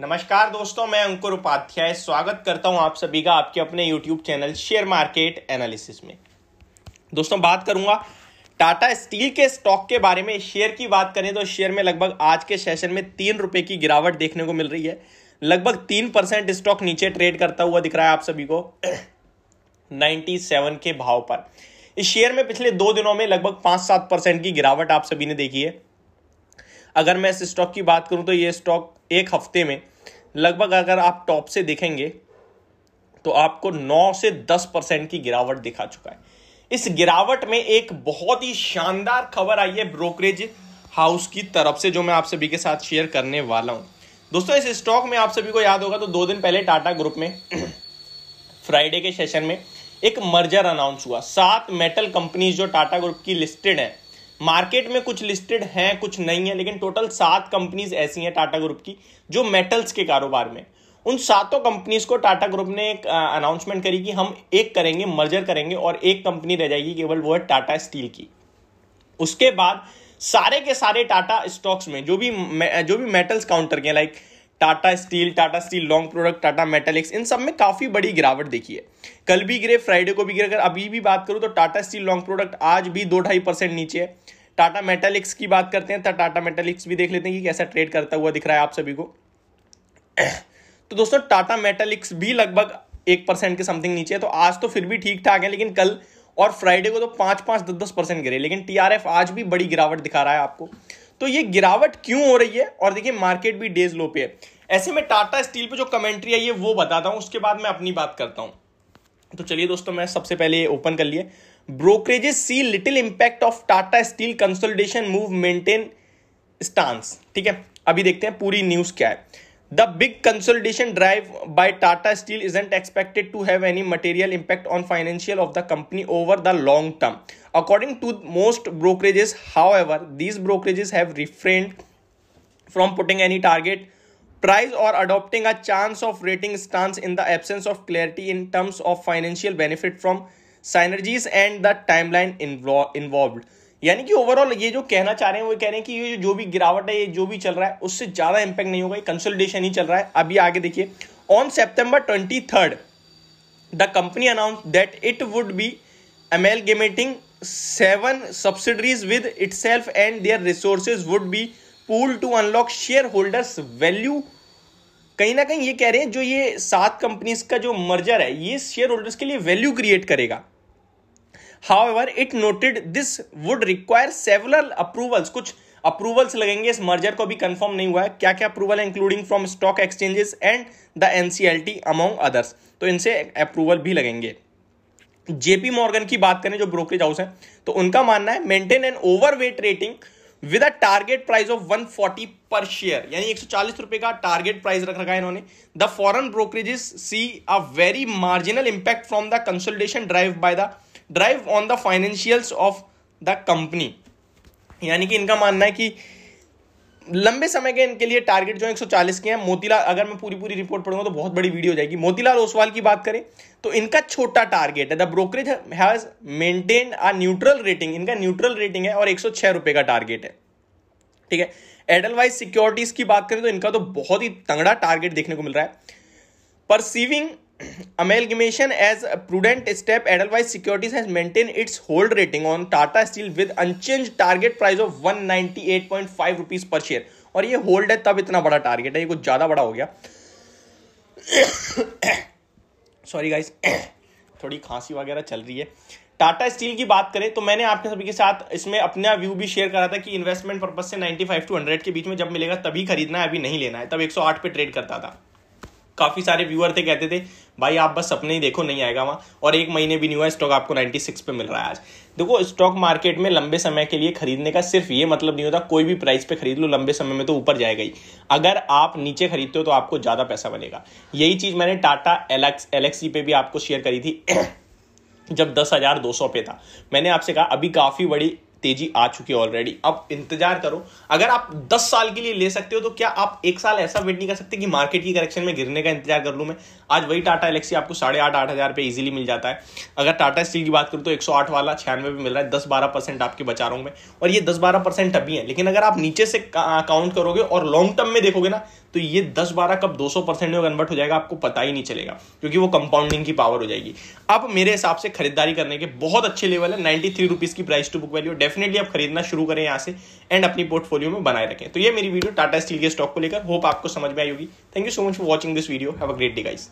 नमस्कार दोस्तों मैं अंकुर उपाध्याय स्वागत करता हूं आप सभी का आपके अपने YouTube channel share market analysis में दोस्तों बात करूंगा टाटा स्टील के स्टॉक के बारे में शेयर की बात करें तो शेयर में लगभग आज के सेशन में तीन रुपए की गिरावट देखने को मिल रही है लगभग तीन परसेंट स्टॉक नीचे ट्रेड करता हुआ दिख रहा है आप सभी को नाइन्टी सेवन के भाव पर इस शेयर में पिछले दो दिनों में लगभग पांच सात परसेंट की गिरावट आप सभी ने देखी है अगर मैं इस स्टॉक की बात करूं तो ये स्टॉक एक हफ्ते में लगभग अगर आप टॉप से देखेंगे तो आपको 9 से 10 परसेंट की गिरावट दिखा चुका है इस गिरावट में एक बहुत ही शानदार खबर आई है ब्रोकरेज हाउस की तरफ से जो मैं आप सभी के साथ शेयर करने वाला हूं दोस्तों इस स्टॉक में आप सभी को याद होगा तो दो दिन पहले टाटा ग्रुप में फ्राइडे के सेशन में एक मर्जर अनाउंस हुआ सात मेटल कंपनीज जो टाटा ग्रुप की लिस्टेड है मार्केट में कुछ लिस्टेड हैं कुछ नहीं है लेकिन टोटल सात कंपनीज ऐसी हैं टाटा ग्रुप की जो मेटल्स के कारोबार में उन सातों कंपनीज को टाटा ग्रुप ने एक अनाउंसमेंट करी कि हम एक करेंगे मर्जर करेंगे और एक कंपनी रह जाएगी केवल वो है टाटा स्टील की उसके बाद सारे के सारे टाटा स्टॉक्स में जो भी जो भी मेटल्स काउंटर के like Tata Steel Tata Steel Long Product Tata Metaliks इन सब में काफ़ी बड़ी गिरावट देखी है कल भी गिरे फ्राइडे को भी गिरे अगर अभी भी बात करूं तो टाटा स्टील लॉन्ग प्रोडक्ट आज भी दो ढाई परसेंट नीचे है टाटा मेटालिक्स की बात करते हैं तो टाटा मेटालिक्स भी देख लेते हैं कि कैसा ट्रेड करता हुआ दिख रहा है आप सभी को तो दोस्तों टाटा मेटालिक्स भी लगभग एक परसेंट के समथिंग नीचे है तो आज तो फिर भी ठीक ठाक है लेकिन कल और फ्राइडे को तो पांच पांच दस दस परसेंट गिरे लेकिन टी आज भी बड़ी गिरावट दिखा रहा है आपको तो ये गिरावट क्यों हो रही है और देखिए मार्केट भी डेज लो पे है ऐसे में टाटा स्टील पे जो कमेंट्री आई है वो बताता हूं उसके बाद मैं अपनी बात करता हूं तो चलिए दोस्तों मैं सबसे पहले ओपन कर लिए brokerages see little impact of Tata Steel consolidation move maintain stance ठीक है अभी देखते हैं पूरी न्यूज क्या है The big consolidation drive by Tata Steel isn't expected to have any material impact on financial of the company over the long term. According to most brokerages, however, these brokerages have refrained from putting any target price or adopting a chance of rating stance in the absence of clarity in terms of financial benefit from synergies and the timeline involved यानी कि overall ये जो कहना चाह रहे हैं वो कह रहे हैं कि ये जो भी गिरावट है ये जो भी चल रहा है उससे ज़्यादा इंपैक्ट नहीं होगा ये कंसल्टेशन ही चल रहा है अभी आगे देखिए on September twenty third the company announce that it would be amalgamating with itself and their resources would be pool to unlock shareholders value कहीं ना कहीं ये कह रहे हैं जो ये सात कंपनीज का जो मर्जर है ये शेयर होल्डर्स के लिए वैल्यू क्रिएट करेगा however it noted this would require several approvals कुछ अप्रूवल्स लगेंगे इस मर्जर को भी कंफर्म नहीं हुआ है क्या क्या अप्रूवल है including from stock exchanges and the NCLT among others तो इनसे अप्रूवल भी लगेंगे जेपी मॉर्गन की बात करें जो ब्रोकरेज हाउस है तो उनका मानना है maintain an overweight rating with a target price of 140 per share यानी एक रुपए का टारगेट प्राइस रख रखा है इन्होंने the foreign brokerages see a very marginal impact from the consolidation drive by the drive on the financials of the company यानी कि इनका मानना है कि लंबे समय के इनके लिए टारगेट जो है 140 के हैं मोतीलाल अगर मैं पूरी पूरी रिपोर्ट पढ़ूंगा तो बहुत बड़ी वीडियो हो जाएगी मोतीलाल ओसवाल की बात करें तो इनका छोटा टारगेट है the brokerage has maintain a neutral rating इनका न्यूट्रल रेटिंग है और एक रुपए का टारगेट है ठीक है एडलवाइज सिक्योरिटीज की बात करें तो इनका तो बहुत ही तंगड़ा टारगेट देखने को मिल रहा है perceiving amalgamation as a prudent step edelweiss securities has maintained its hold rating on tata steel with unchanged target price of 198.5 rupees per share और ये होल्ड है तब इतना बड़ा टारगेट है ये कुछ ज़्यादा बड़ा हो गया सॉरी गाइस थोड़ी खांसी वगैरह चल रही है टाटा स्टील की बात करें तो मैंने आपके सभी के साथ इसमें अपना व्यू भी शेयर करा था कि इन्वेस्टमेंट पर्पज से 95 टू 100 के बीच में जब मिलेगा तभी खरीदना है अभी नहीं लेना है तब 108 पे ट्रेड करता था काफ़ी सारे व्यूअर थे कहते थे भाई आप बस सपने ही देखो नहीं आएगा वहाँ और एक महीने भी नहीं हुआ स्टॉक आपको 96 पे मिल रहा है आज देखो स्टॉक मार्केट में लंबे समय के लिए खरीदने का सिर्फ ये मतलब नहीं होता कोई भी प्राइस पे खरीद लो लंबे समय में तो ऊपर जाएगा ही अगर आप नीचे खरीदते हो तो आपको ज़्यादा पैसा बनेगा यही चीज़ मैंने टाटा एलेक्स एलेक्सी पे भी आपको शेयर करी थी जब दस हज़ार दो सौ पे था मैंने आपसे कहा अभी काफ़ी बड़ी तेजी आ चुकी है ऑलरेडी अब इंतजार करो अगर आप 10 साल के लिए ले सकते हो तो क्या आप एक साल ऐसा वेट नहीं कर सकते कि मार्केट की करेक्शन में गिरने का इंतजार कर लूँ मैं आज वही टाटा एलेक्सी आपको साढ़े आठ आठ हज़ार रुपये ईजिली मिल जाता है अगर टाटा स्टील की बात करूँ तो एक वाला छियानवे पे मिल रहा है दस बारह परसेंट आपके बचा रहा हूँ मैं और ये दस बारह परसेंट अभी है लेकिन अगर आप नीचे से काउंट करोगे और लॉन्ग टर्म में देखोगे ना तो ये दस बारह कब दो सौ परसेंट में कन्वर्ट हो जाएगा आपको पता ही नहीं चलेगा क्योंकि वो कंपाउंडिंग की पावर हो जाएगी अब मेरे हिसाब से खरीदारी करने के बहुत अच्छे लेवल है नाइन्टी थ्री रुपीज़ की price to book value definitely आप खरीदना शुरू करें यहाँ से एंड अपनी पोर्टफोलियो में बनाए रखें तो ये मेरी वीडियो टाटा स्टील के स्टॉक को लेकर होप आपको समझ में आई होगी thank you so much for watching this video have a great day guys